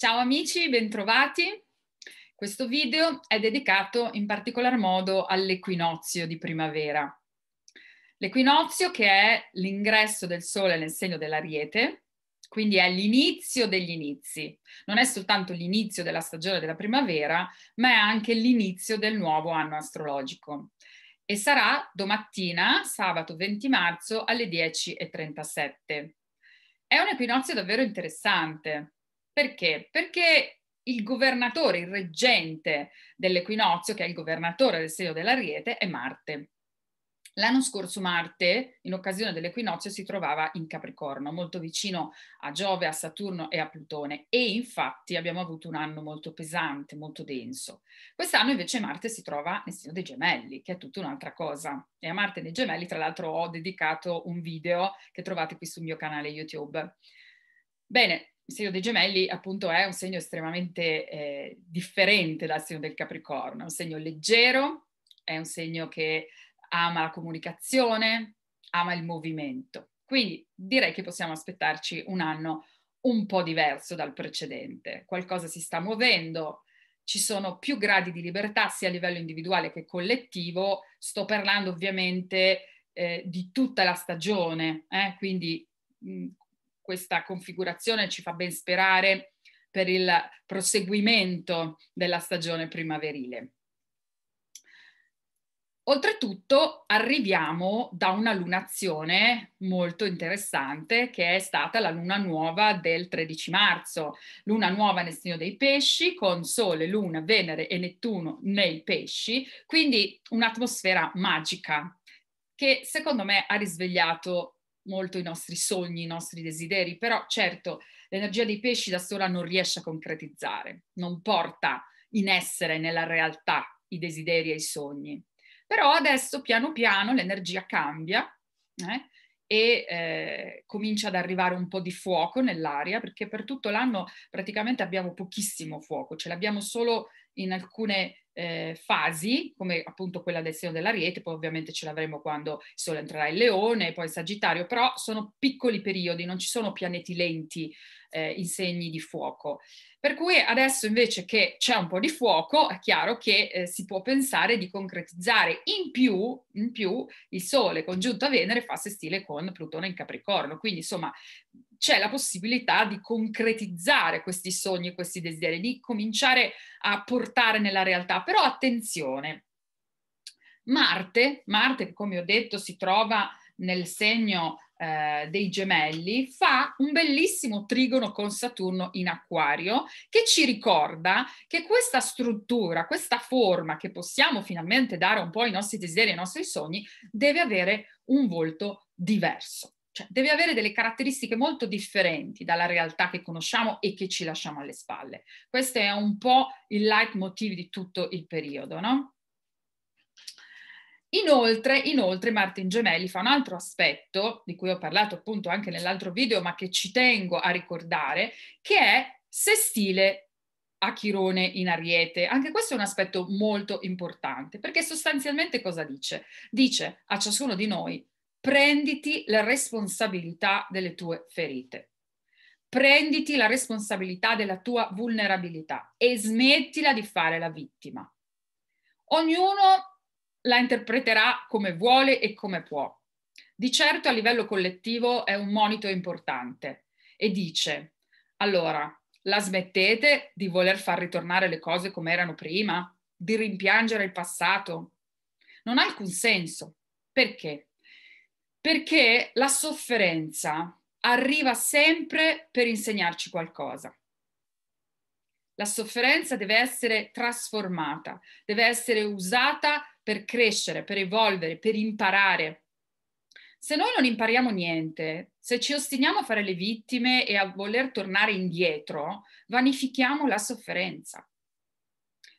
Ciao amici, bentrovati. Questo video è dedicato in particolar modo all'equinozio di primavera. L'equinozio che è l'ingresso del Sole nel segno dell'Ariete, quindi è l'inizio degli inizi. Non è soltanto l'inizio della stagione della primavera, ma è anche l'inizio del nuovo anno astrologico. E sarà domattina, sabato 20 marzo, alle 10.37. È un equinozio davvero interessante perché? Perché il governatore, il reggente dell'equinozio, che è il governatore del segno dell'ariete, è Marte. L'anno scorso Marte, in occasione dell'equinozio, si trovava in Capricorno, molto vicino a Giove, a Saturno e a Plutone e infatti abbiamo avuto un anno molto pesante, molto denso. Quest'anno invece Marte si trova nel segno dei gemelli, che è tutta un'altra cosa. E a Marte nei gemelli, tra l'altro, ho dedicato un video che trovate qui sul mio canale YouTube. Bene, il segno dei gemelli appunto è un segno estremamente eh, differente dal segno del Capricorno, è un segno leggero, è un segno che ama la comunicazione, ama il movimento. Quindi direi che possiamo aspettarci un anno un po' diverso dal precedente, qualcosa si sta muovendo, ci sono più gradi di libertà sia a livello individuale che collettivo, sto parlando ovviamente eh, di tutta la stagione, eh? quindi mh, questa configurazione ci fa ben sperare per il proseguimento della stagione primaverile. Oltretutto arriviamo da una lunazione molto interessante che è stata la luna nuova del 13 marzo, luna nuova nel segno dei pesci con Sole, Luna, Venere e Nettuno nei pesci, quindi un'atmosfera magica che secondo me ha risvegliato molto i nostri sogni, i nostri desideri, però certo l'energia dei pesci da sola non riesce a concretizzare, non porta in essere nella realtà i desideri e i sogni. Però adesso piano piano l'energia cambia eh? e eh, comincia ad arrivare un po' di fuoco nell'aria, perché per tutto l'anno praticamente abbiamo pochissimo fuoco, ce l'abbiamo solo in alcune eh, fasi, come appunto quella del segno dell'ariete, poi ovviamente ce l'avremo quando il Sole entrerà in Leone, poi il Sagittario, però sono piccoli periodi, non ci sono pianeti lenti eh, i segni di fuoco. Per cui adesso invece che c'è un po' di fuoco, è chiaro che eh, si può pensare di concretizzare. In più, in più, il Sole congiunto a Venere fa se stile con Plutone in Capricorno. Quindi, insomma, c'è la possibilità di concretizzare questi sogni, questi desideri, di cominciare a portare nella realtà. Però attenzione, Marte, Marte come ho detto, si trova nel segno eh, dei gemelli fa un bellissimo trigono con Saturno in acquario che ci ricorda che questa struttura, questa forma che possiamo finalmente dare un po' ai nostri desideri, ai nostri sogni, deve avere un volto diverso. Cioè, deve avere delle caratteristiche molto differenti dalla realtà che conosciamo e che ci lasciamo alle spalle. Questo è un po' il leitmotiv di tutto il periodo, no? Inoltre, inoltre, Martin Gemelli fa un altro aspetto, di cui ho parlato appunto anche nell'altro video, ma che ci tengo a ricordare, che è sestile a Chirone in Ariete. Anche questo è un aspetto molto importante, perché sostanzialmente cosa dice? Dice a ciascuno di noi, prenditi la responsabilità delle tue ferite prenditi la responsabilità della tua vulnerabilità e smettila di fare la vittima. Ognuno la interpreterà come vuole e come può. Di certo a livello collettivo è un monito importante e dice, allora, la smettete di voler far ritornare le cose come erano prima, di rimpiangere il passato? Non ha alcun senso. Perché? Perché la sofferenza arriva sempre per insegnarci qualcosa. La sofferenza deve essere trasformata, deve essere usata per crescere, per evolvere, per imparare. Se noi non impariamo niente, se ci ostiniamo a fare le vittime e a voler tornare indietro, vanifichiamo la sofferenza.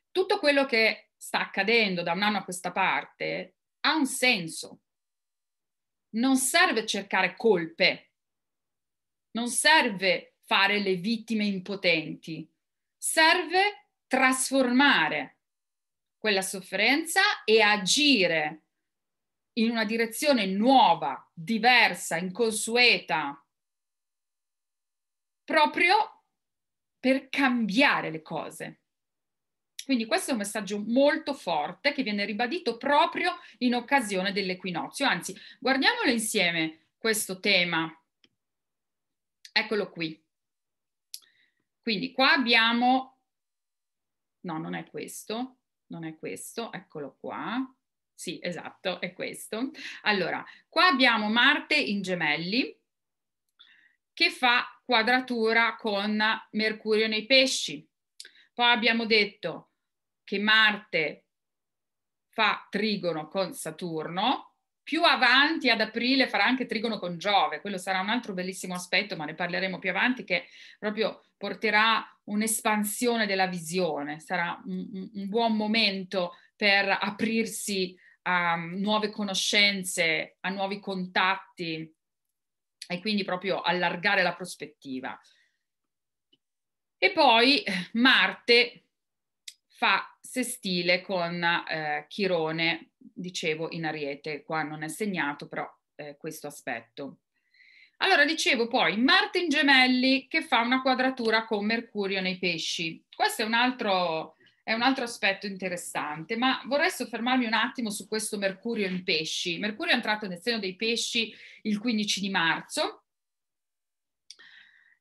Tutto quello che sta accadendo da un anno a questa parte ha un senso. Non serve cercare colpe, non serve fare le vittime impotenti, serve trasformare quella sofferenza e agire in una direzione nuova, diversa, inconsueta, proprio per cambiare le cose. Quindi questo è un messaggio molto forte che viene ribadito proprio in occasione dell'equinozio. Anzi, guardiamolo insieme questo tema. Eccolo qui. Quindi qua abbiamo... No, non è questo non è questo, eccolo qua. Sì, esatto, è questo. Allora, qua abbiamo Marte in gemelli che fa quadratura con Mercurio nei pesci. Poi abbiamo detto che Marte fa trigono con Saturno, più avanti ad aprile farà anche trigono con Giove, quello sarà un altro bellissimo aspetto, ma ne parleremo più avanti, che proprio porterà un'espansione della visione, sarà un, un buon momento per aprirsi a um, nuove conoscenze, a nuovi contatti e quindi proprio allargare la prospettiva. E poi eh, Marte fa sestile con eh, Chirone, dicevo in Ariete, qua non è segnato però eh, questo aspetto. Allora, dicevo poi, Marte in gemelli che fa una quadratura con Mercurio nei pesci. Questo è un altro, è un altro aspetto interessante, ma vorrei soffermarmi un attimo su questo Mercurio in pesci. Mercurio è entrato nel seno dei pesci il 15 di marzo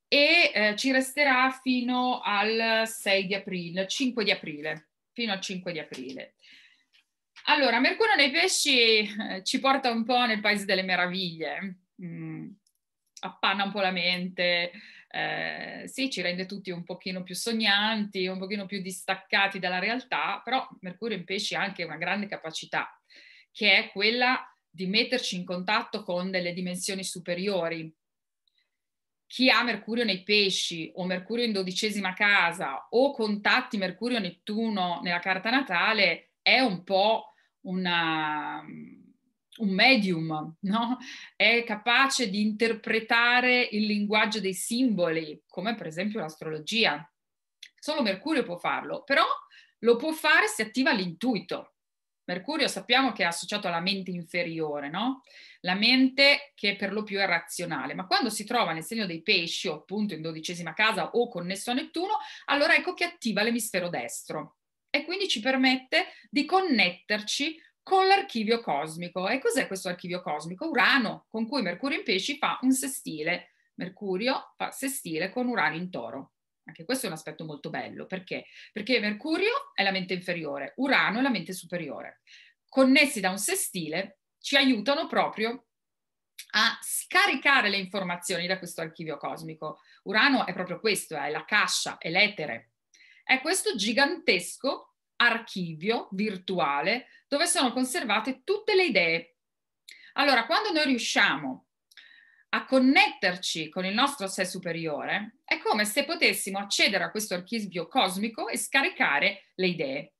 e eh, ci resterà fino al 6 di aprile, 5 di aprile, fino al 5 di aprile. Allora, Mercurio nei pesci eh, ci porta un po' nel paese delle meraviglie. Mm appanna un po' la mente, eh, sì, ci rende tutti un pochino più sognanti, un pochino più distaccati dalla realtà, però Mercurio in pesci ha anche una grande capacità, che è quella di metterci in contatto con delle dimensioni superiori. Chi ha Mercurio nei pesci o Mercurio in dodicesima casa o contatti Mercurio-Nettuno nella carta natale è un po' una, un medium, no? È capace di interpretare il linguaggio dei simboli, come per esempio l'astrologia. Solo Mercurio può farlo, però lo può fare se attiva l'intuito. Mercurio sappiamo che è associato alla mente inferiore, no? La mente che per lo più è razionale, ma quando si trova nel segno dei pesci, o appunto in dodicesima casa o connesso a Nettuno, allora ecco che attiva l'emisfero destro e quindi ci permette di connetterci con l'archivio cosmico. E cos'è questo archivio cosmico? Urano, con cui Mercurio in pesci fa un sestile. Mercurio fa sestile con Urano in toro. Anche questo è un aspetto molto bello, perché? Perché Mercurio è la mente inferiore, Urano è la mente superiore. Connessi da un sestile ci aiutano proprio a scaricare le informazioni da questo archivio cosmico. Urano è proprio questo, è la cascia, è l'etere. È questo gigantesco archivio virtuale dove sono conservate tutte le idee. Allora, quando noi riusciamo a connetterci con il nostro sé superiore, è come se potessimo accedere a questo archivio cosmico e scaricare le idee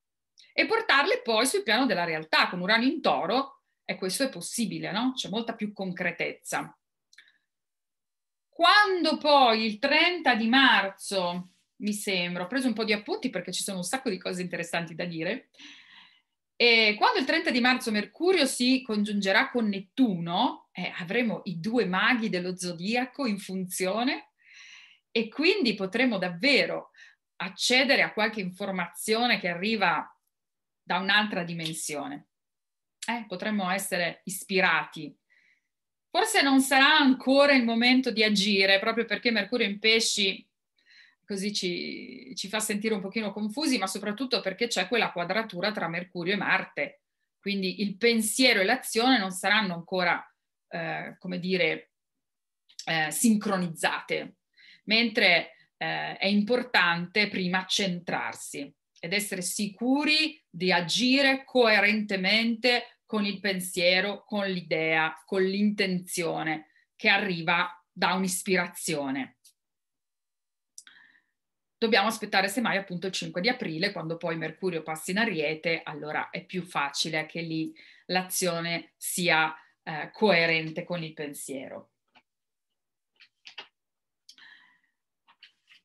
e portarle poi sul piano della realtà. Con Urano in toro, e questo è possibile, no? C'è molta più concretezza. Quando poi il 30 di marzo mi sembra. Ho preso un po' di appunti perché ci sono un sacco di cose interessanti da dire. E quando il 30 di marzo Mercurio si congiungerà con Nettuno, eh, avremo i due maghi dello zodiaco in funzione e quindi potremo davvero accedere a qualche informazione che arriva da un'altra dimensione. Eh, potremmo essere ispirati. Forse non sarà ancora il momento di agire, proprio perché Mercurio in pesci così ci, ci, fa sentire un pochino confusi, ma soprattutto perché c'è quella quadratura tra Mercurio e Marte. Quindi il pensiero e l'azione non saranno ancora, eh, come dire, eh, sincronizzate, mentre eh, è importante prima centrarsi ed essere sicuri di agire coerentemente con il pensiero, con l'idea, con l'intenzione che arriva da un'ispirazione. Dobbiamo aspettare semmai appunto il 5 di aprile, quando poi Mercurio passa in Ariete, allora è più facile che lì l'azione sia eh, coerente con il pensiero.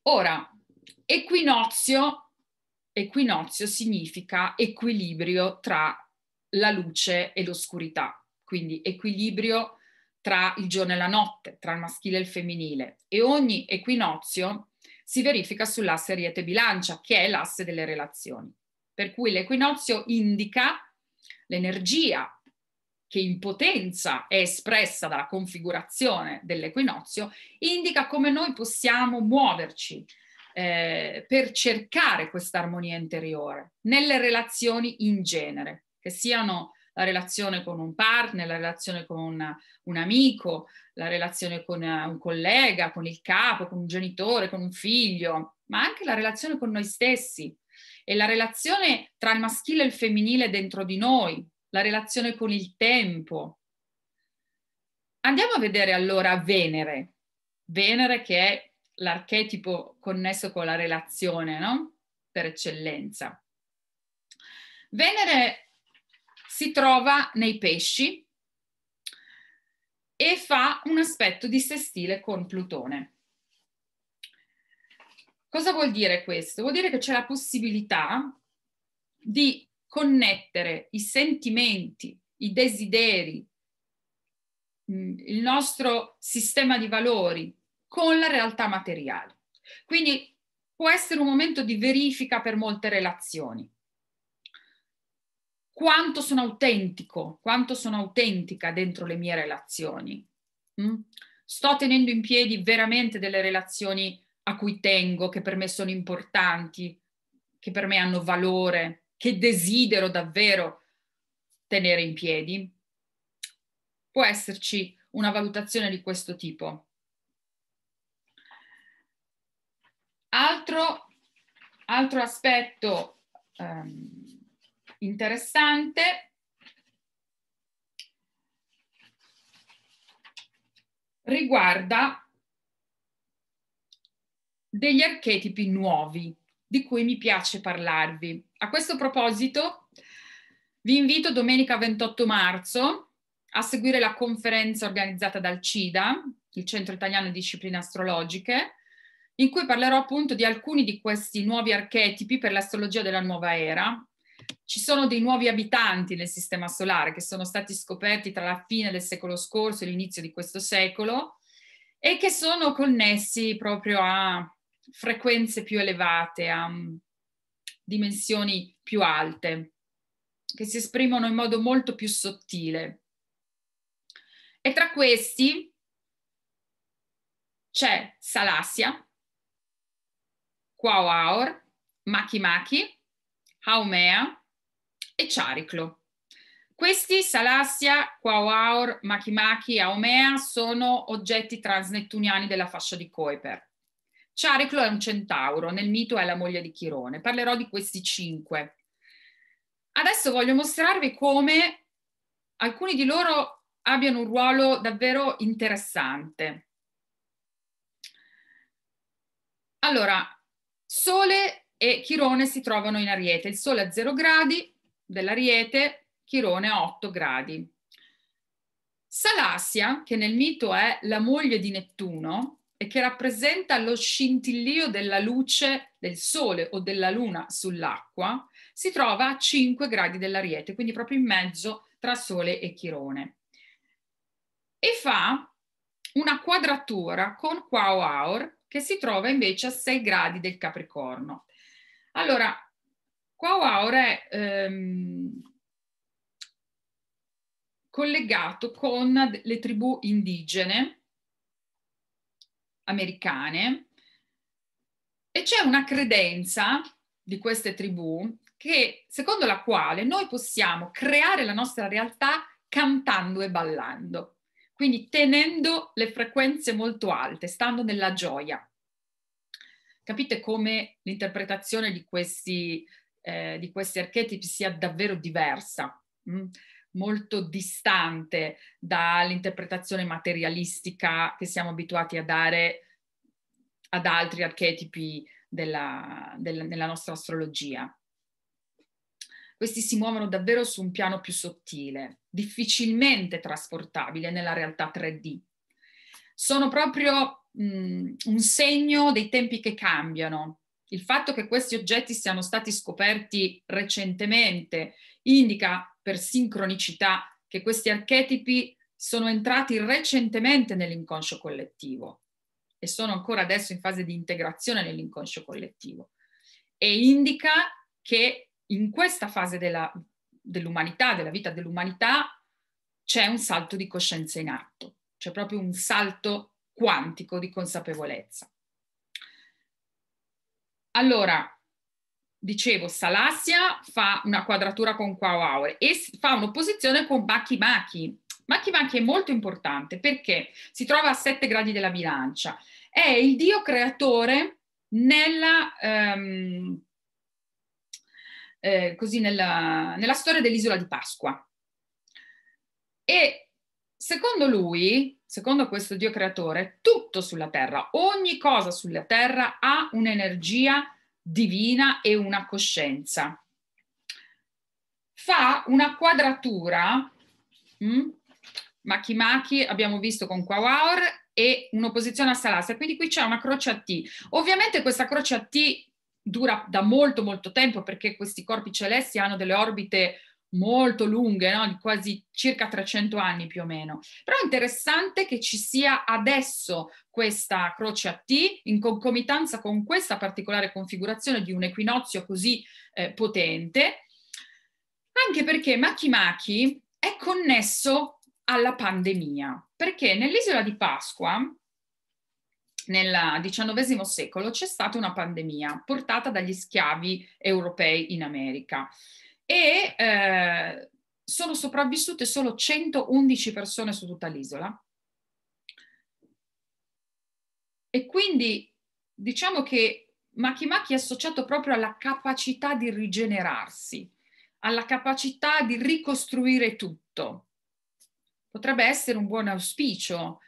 Ora, equinozio, equinozio significa equilibrio tra la luce e l'oscurità, quindi equilibrio tra il giorno e la notte, tra il maschile e il femminile. E ogni equinozio si verifica sull'asse Ariete-Bilancia, che è l'asse delle relazioni. Per cui l'equinozio indica l'energia che in potenza è espressa dalla configurazione dell'equinozio, indica come noi possiamo muoverci eh, per cercare questa armonia interiore nelle relazioni in genere, che siano la relazione con un partner, la relazione con un, un amico, la relazione con eh, un collega, con il capo, con un genitore, con un figlio, ma anche la relazione con noi stessi e la relazione tra il maschile e il femminile dentro di noi, la relazione con il tempo. Andiamo a vedere allora Venere, Venere che è l'archetipo connesso con la relazione, no? Per eccellenza. Venere si trova nei pesci, e fa un aspetto di sestile con Plutone. Cosa vuol dire questo? Vuol dire che c'è la possibilità di connettere i sentimenti, i desideri, mm, il nostro sistema di valori con la realtà materiale. Quindi può essere un momento di verifica per molte relazioni quanto sono autentico, quanto sono autentica dentro le mie relazioni. Mm? Sto tenendo in piedi veramente delle relazioni a cui tengo, che per me sono importanti, che per me hanno valore, che desidero davvero tenere in piedi. Può esserci una valutazione di questo tipo. Altro, altro aspetto um, interessante. Riguarda degli archetipi nuovi di cui mi piace parlarvi. A questo proposito vi invito domenica 28 marzo a seguire la conferenza organizzata dal CIDA, il Centro Italiano di Discipline Astrologiche, in cui parlerò appunto di alcuni di questi nuovi archetipi per l'astrologia della nuova era ci sono dei nuovi abitanti nel Sistema Solare che sono stati scoperti tra la fine del secolo scorso e l'inizio di questo secolo e che sono connessi proprio a frequenze più elevate, a mm, dimensioni più alte, che si esprimono in modo molto più sottile. E tra questi c'è Salassia, Quao Aor, Maki Maki, Haumea e Chariclo. Questi, Salassia, Quaoaur, Makimaki, Haumea, sono oggetti transnettuniani della fascia di Kuiper. Chariclo è un centauro, nel mito è la moglie di Chirone. Parlerò di questi cinque. Adesso voglio mostrarvi come alcuni di loro abbiano un ruolo davvero interessante. Allora, Sole e Chirone si trovano in Ariete. Il Sole a 0 gradi dell'Ariete, Chirone a 8 gradi. Salassia, che nel mito è la moglie di Nettuno e che rappresenta lo scintillio della luce del Sole o della Luna sull'acqua, si trova a 5 gradi dell'Ariete, quindi proprio in mezzo tra Sole e Chirone. E fa una quadratura con Quao Aor, che si trova invece a 6 gradi del Capricorno. Allora, Quao Aura è ehm, collegato con le tribù indigene americane e c'è una credenza di queste tribù che, secondo la quale noi possiamo creare la nostra realtà cantando e ballando, quindi tenendo le frequenze molto alte, stando nella gioia. Capite come l'interpretazione di questi, eh, di questi archetipi sia davvero diversa, mh? Mm? molto distante dall'interpretazione materialistica che siamo abituati a dare ad altri archetipi della, della, nella nostra astrologia. Questi si muovono davvero su un piano più sottile, difficilmente trasportabile nella realtà 3D. Sono proprio mh, mm, un segno dei tempi che cambiano. Il fatto che questi oggetti siano stati scoperti recentemente indica per sincronicità che questi archetipi sono entrati recentemente nell'inconscio collettivo e sono ancora adesso in fase di integrazione nell'inconscio collettivo e indica che in questa fase della, dell'umanità, della vita dell'umanità, c'è un salto di coscienza in atto, c'è proprio un salto quantico di consapevolezza. Allora, dicevo, Salassia fa una quadratura con Kawaure e fa un'opposizione con Bakimaki. Bakimaki è molto importante perché si trova a sette gradi della bilancia. È il dio creatore nella, um, eh, nella, nella storia dell'isola di Pasqua. E secondo lui secondo questo Dio creatore, tutto sulla terra, ogni cosa sulla terra ha un'energia divina e una coscienza. Fa una quadratura, mh? Mm, Makimaki abbiamo visto con Kawaur, e un'opposizione a Salassa, quindi qui c'è una croce a T. Ovviamente questa croce a T dura da molto molto tempo perché questi corpi celesti hanno delle orbite molto lunghe, no? quasi circa 300 anni più o meno. Però è interessante che ci sia adesso questa croce a T in concomitanza con questa particolare configurazione di un equinozio così eh, potente, anche perché Makimaki è connesso alla pandemia, perché nell'isola di Pasqua nel XIX secolo c'è stata una pandemia portata dagli schiavi europei in America e eh, sono sopravvissute solo 111 persone su tutta l'isola. E quindi diciamo che Maki Maki è associato proprio alla capacità di rigenerarsi, alla capacità di ricostruire tutto. Potrebbe essere un buon auspicio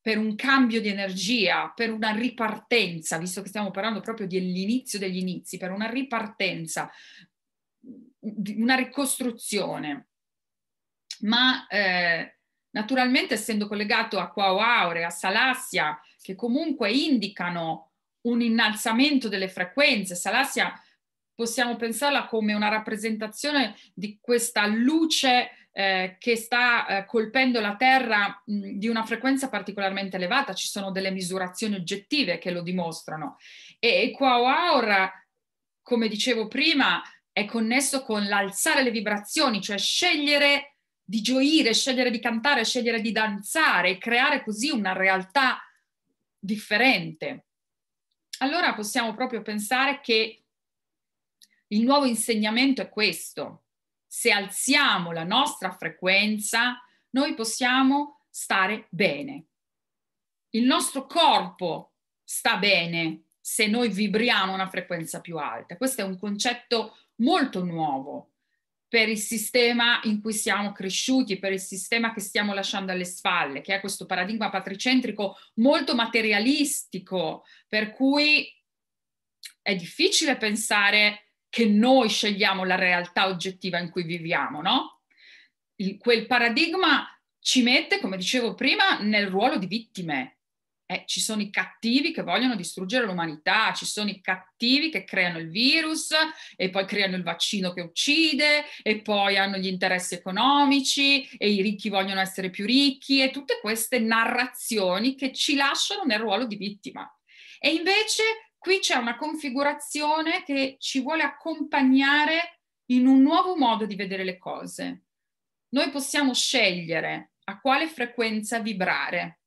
per un cambio di energia, per una ripartenza, visto che stiamo parlando proprio dell'inizio degli inizi, per una ripartenza, una ricostruzione, ma eh, naturalmente essendo collegato a Quao Aure, a Salassia, che comunque indicano un innalzamento delle frequenze, Salassia possiamo pensarla come una rappresentazione di questa luce eh, che sta eh, colpendo la Terra mh, di una frequenza particolarmente elevata, ci sono delle misurazioni oggettive che lo dimostrano. E, e Quao Aura, come dicevo prima, è connesso con l'alzare le vibrazioni, cioè scegliere di gioire, scegliere di cantare, scegliere di danzare e creare così una realtà differente. Allora possiamo proprio pensare che il nuovo insegnamento è questo. Se alziamo la nostra frequenza, noi possiamo stare bene. Il nostro corpo sta bene se noi vibriamo a una frequenza più alta. Questo è un concetto molto nuovo per il sistema in cui siamo cresciuti, per il sistema che stiamo lasciando alle spalle, che è questo paradigma patricentrico molto materialistico, per cui è difficile pensare che noi scegliamo la realtà oggettiva in cui viviamo, no? Il, quel paradigma ci mette, come dicevo prima, nel ruolo di vittime, eh, ci sono i cattivi che vogliono distruggere l'umanità, ci sono i cattivi che creano il virus e poi creano il vaccino che uccide e poi hanno gli interessi economici e i ricchi vogliono essere più ricchi e tutte queste narrazioni che ci lasciano nel ruolo di vittima. E invece qui c'è una configurazione che ci vuole accompagnare in un nuovo modo di vedere le cose. Noi possiamo scegliere a quale frequenza vibrare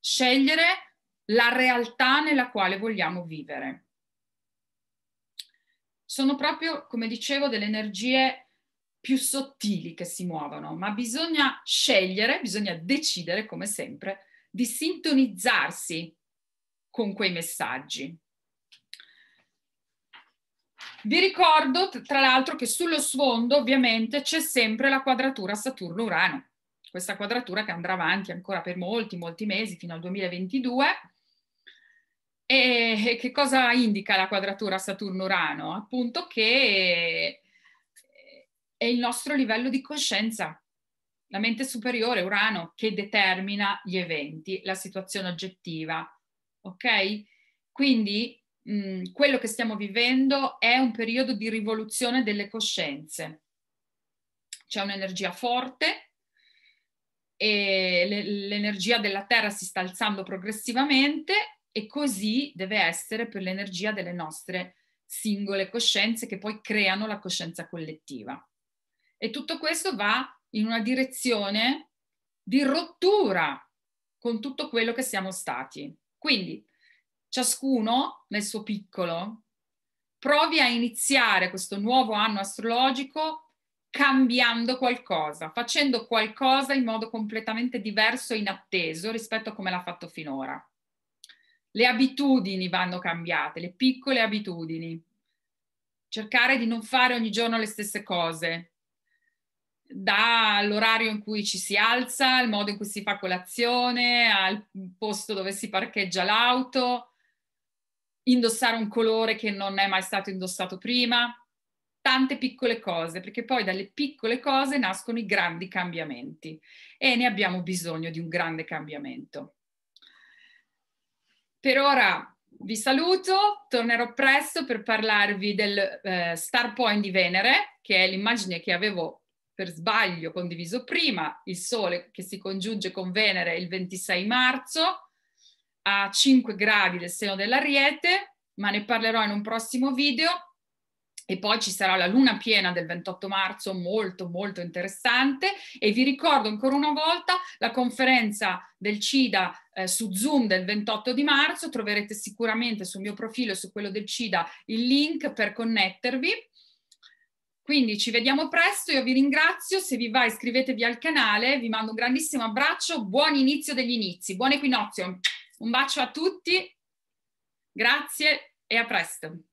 scegliere la realtà nella quale vogliamo vivere. Sono proprio, come dicevo, delle energie più sottili che si muovono, ma bisogna scegliere, bisogna decidere, come sempre, di sintonizzarsi con quei messaggi. Vi ricordo, tra l'altro, che sullo sfondo ovviamente c'è sempre la quadratura Saturno-Urano questa quadratura che andrà avanti ancora per molti, molti mesi, fino al 2022. E che cosa indica la quadratura Saturno-Urano? Appunto che eh, è il nostro livello di coscienza, la mente superiore, Urano, che determina gli eventi, la situazione oggettiva. Ok? Quindi mh, mm, quello che stiamo vivendo è un periodo di rivoluzione delle coscienze. C'è un'energia forte e le, l'energia della Terra si sta alzando progressivamente e così deve essere per l'energia delle nostre singole coscienze che poi creano la coscienza collettiva. E tutto questo va in una direzione di rottura con tutto quello che siamo stati. Quindi ciascuno nel suo piccolo provi a iniziare questo nuovo anno astrologico cambiando qualcosa, facendo qualcosa in modo completamente diverso e inatteso rispetto a come l'ha fatto finora. Le abitudini vanno cambiate, le piccole abitudini. Cercare di non fare ogni giorno le stesse cose, dall'orario in cui ci si alza, al modo in cui si fa colazione, al posto dove si parcheggia l'auto, indossare un colore che non è mai stato indossato prima, tante piccole cose, perché poi dalle piccole cose nascono i grandi cambiamenti e ne abbiamo bisogno di un grande cambiamento. Per ora vi saluto, tornerò presto per parlarvi del eh, Star Point di Venere, che è l'immagine che avevo per sbaglio condiviso prima, il Sole che si congiunge con Venere il 26 marzo a 5 gradi del seno dell'Ariete, ma ne parlerò in un prossimo video e poi ci sarà la luna piena del 28 marzo, molto molto interessante. E vi ricordo ancora una volta la conferenza del CIDA eh, su Zoom del 28 di marzo. Troverete sicuramente sul mio profilo e su quello del CIDA il link per connettervi. Quindi ci vediamo presto, io vi ringrazio, se vi va iscrivetevi al canale, vi mando un grandissimo abbraccio, buon inizio degli inizi, buon equinozio, un bacio a tutti, grazie e a presto.